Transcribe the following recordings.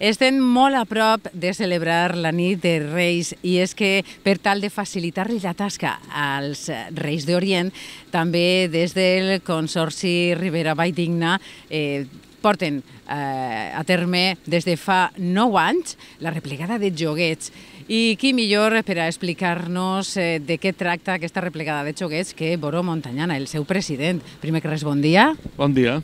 Estem molt a prop de celebrar la nit de Reis i és que per tal de facilitar-li la tasca als Reis d'Orient, també des del Consorci Ribera Vall Digna eh, porten eh, a terme des de fa 9 anys la replegada de joguets. I qui millor per a explicar-nos eh, de què tracta aquesta replegada de joguets que Boró Montanyana, el seu president. Primer que res, bon dia. Bon dia.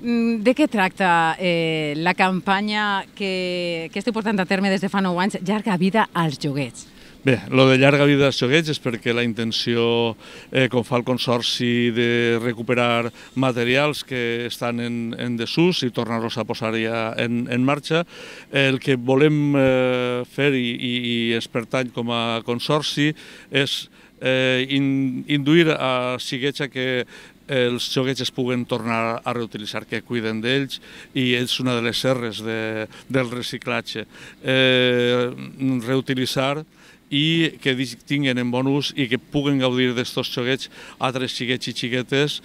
Mm, de què tracta eh, la campanya que, que esteu portant a terme des de fa 9 anys, Llarga vida als joguets? Bé, lo de llarga vida als joguets és perquè la intenció, eh, com fa el Consorci, de recuperar materials que estan en, en desús i tornar-los a posar ja en, en marxa. El que volem eh, fer i, i, i es pertany com a Consorci és eh, in, induir a Siguecha que els joguets es puguen tornar a reutilitzar, que cuiden d'ells, i és una de les serres de, del reciclatge. Eh, reutilitzar i que tinguin en bon ús i que puguen gaudir d'estos xoguets altres xiquets i xiquetes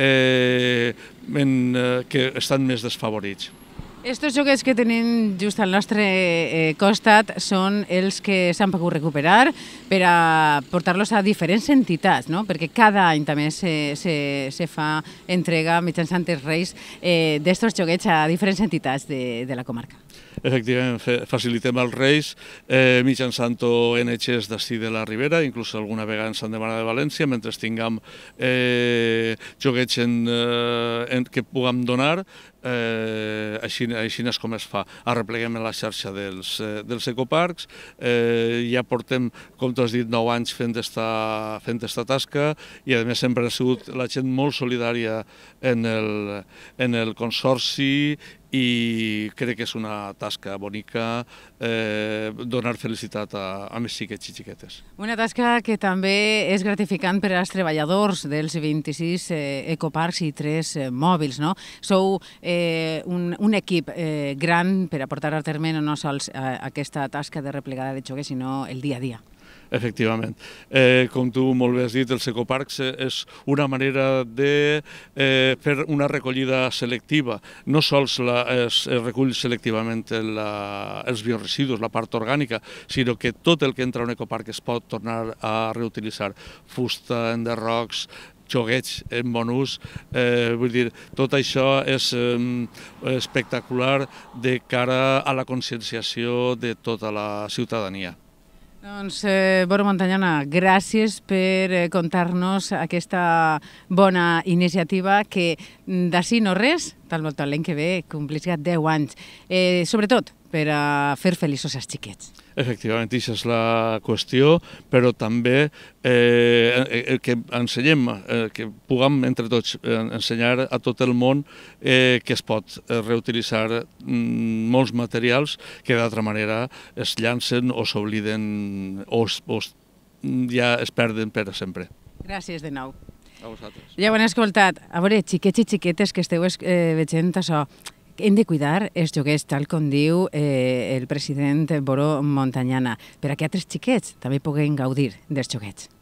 eh, en, eh, que estan més desfavorits. Estos joguets que tenim just al nostre eh, costat són els que s'han pogut recuperar per a portar-los a diferents entitats, no? perquè cada any també se, se, se fa entrega mitjançant els reis eh, d'estos joguets a diferents entitats de, de la comarca. Efectivament, facilitem els reis eh, mitjançant ONGs d'ací de la Ribera, inclús alguna vegada en Sant Demana de València, mentre tinguem eh, joguets en, eh, en, que puguem donar, eh, així així és com es fa. Arrepleguem la xarxa dels, eh, dels ecoparcs, eh, ja portem, com t'has dit, 9 anys fent esta, fent esta tasca i a més sempre ha sigut la gent molt solidària en el, en el consorci i crec que és una tasca bonica eh, donar felicitat a, a més xiquets i xiquetes. Una tasca que també és gratificant per als treballadors dels 26 eh, ecoparcs i 3 eh, mòbils. No? Sou eh, un, un equip eh, gran per aportar a terme no sols a aquesta tasca de replegada de xoguer, sinó el dia a dia. Efectivament. Eh, com tu molt bé has dit, els ecoparcs eh, és una manera de eh, fer una recollida selectiva. No sols la, es, es recull selectivament la, els bioresidus, la part orgànica, sinó que tot el que entra a un ecoparc es pot tornar a reutilitzar. Fusta, enderrocs, xoguets en bon ús, eh, vull dir, tot això és eh, espectacular de cara a la conscienciació de tota la ciutadania. Doncs, eh, Boro Montanyana, gràcies per eh, contar-nos aquesta bona iniciativa que mm, d'ací no res, tal volta l'any que ve, complisca 10 anys. Eh, sobretot per a fer feliços els xiquets. Efectivament, això és la qüestió, però també eh, que ensenyem, eh, que puguem entre tots eh, ensenyar a tot el món eh, que es pot eh, reutilitzar mm, molts materials que d'altra manera es llancen o s'obliden o, o ja es perden per sempre. Gràcies de nou. A vosaltres. Ja ho han escoltat. A veure, xiquets i xiquetes que esteu eh, veient això, hem de cuidar els joguers, tal com diu eh, el president Boró Montanyana, per a que altres xiquets també puguin gaudir dels joguets.